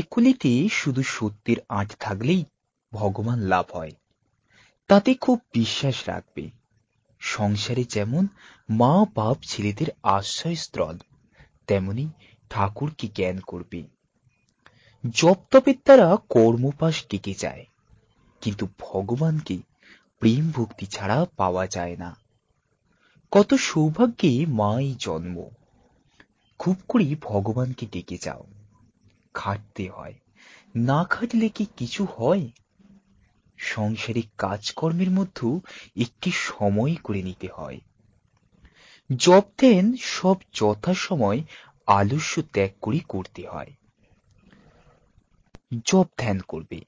একুলেতে শুধু সত্যের আঁচ থাকলেই ভগবান লাভ হয় তাতে খুব বিশ্বাস রাখবে সংসারে যেমন মা বাপ ছেলেদের আশ্রয়স্থল তেমনি ঠাকুরকে জ্ঞান করবে জপতপের দ্বারা কর্মপাস টিকে যায় কিন্তু ভগবানকে প্রেম ভক্তি ছাড়া পাওয়া যায় না কত সৌভাগ্যে মাই জন্ম খুব করে ভগবানকে ডেকে যাও খাটতে হয় না খাটলে কি কিছু হয় সংসারিক কাজকর্মের মধ্যেও একটি সময় করে নিতে হয় জব দেন সব যথাসময় আলস্য ত্যাগ করে করতে হয় জব ধ্যান করবে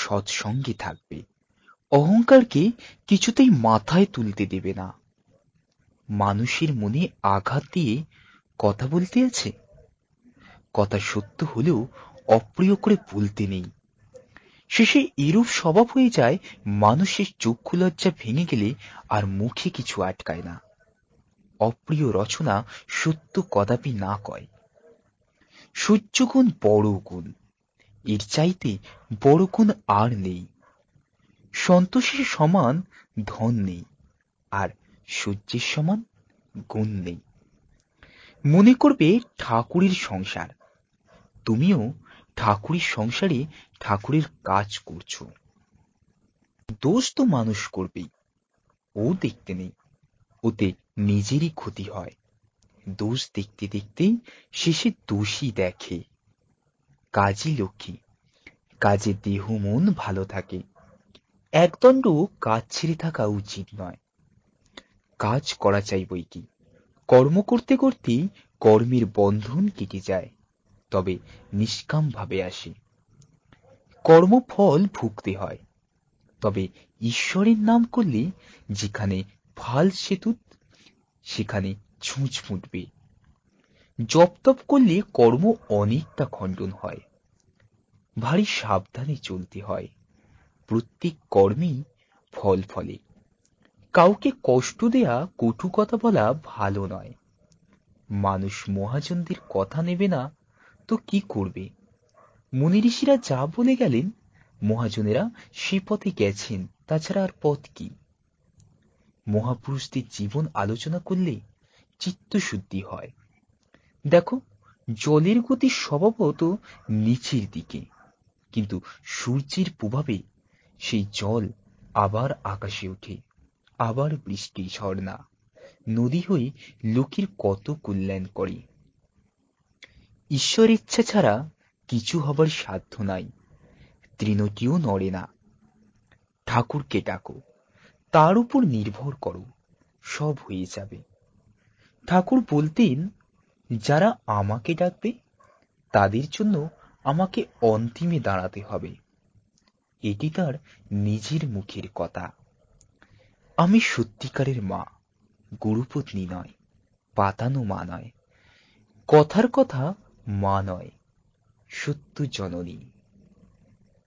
সৎসঙ্গে থাকবে অহংকারকে কিছুতেই মাথায় তুলতে দেবে না মানুষের মনে আঘাত দিয়ে কথা বলতে আছে কথা সত্য হলেও অপ্রিয় করে ভুলতে নেই শেষে এরূপ স্বভাব হয়ে যায় মানুষের চক্ষু লজ্জা ভেঙে গেলে আর মুখে কিছু আটকায় না অপ্রিয় রচনা সত্য কদাপি না কয় সূর্যগুণ বড় গুণ এর চাইতে বড় গুণ আর নেই সন্তোষের সমান ধন নেই আর সূর্যের সমান গুণ নেই মনে করবে ঠাকুরের সংসার তুমিও ঠাকুরের সংসারে ঠাকুরের কাজ করছো দোষ তো মানুষ করবেই ও দেখতে নেই ওতে নিজেরই ক্ষতি হয় দোষ দেখতে দেখতেই শেষে দোষী দেখে কাজী লক্ষ্মী কাজে দেহ মন ভালো থাকে একদণ্ড কাজ ছেড়ে থাকা উচিত নয় কাজ করা চাইবই কি কর্ম করতে করতেই কর্মের বন্ধন কেটে যায় তবে নিষ্কামভাবে আসে কর্মফল ভুক্তি হয় তবে ঈশ্বরের নাম করলে যেখানে ফাল সেতু সেখানে ছুঁচ ফুটবে জপতপ করলে কর্ম অনেকটা খণ্ডন হয় ভারী সাবধানে চলতে হয় প্রত্যেক কর্মেই ফল ফলে কাউকে কষ্ট দেয়া কটু কথা বলা ভালো নয় মানুষ মহাজনদের কথা নেবে না তো কি করবে মুনি ঋষিরা যা বলে গেলেন মহাজনেরা সে পথে গেছেন তাছাড়া আর পথ কি মহাপুরুষদের জীবন আলোচনা করলে চিত্তশুদ্ধি হয় দেখো জলের গতি স্বভাবত নিচের দিকে কিন্তু সূর্যের প্রভাবে সেই জল আবার আকাশে ওঠে আবার বৃষ্টি ঝর্ণা নদী হয়ে লোকের কত কল্যাণ করে ঈশ্বর ইচ্ছা ছাড়া কিছু হবার সাধ্য নাই তৃণটিও নড়ে না ঠাকুরকে ডাকো তার উপর নির্ভর করো সব হয়ে যাবে ঠাকুর বলতেন যারা আমাকে ডাকবে তাদের জন্য আমাকে অন্তিমে দাঁড়াতে হবে এটি তার নিজের মুখের কথা আমি সত্যিকারের মা গুরুপত্নী নয় পাতানো মা নয় কথার কথা মা নয় সত্য জননী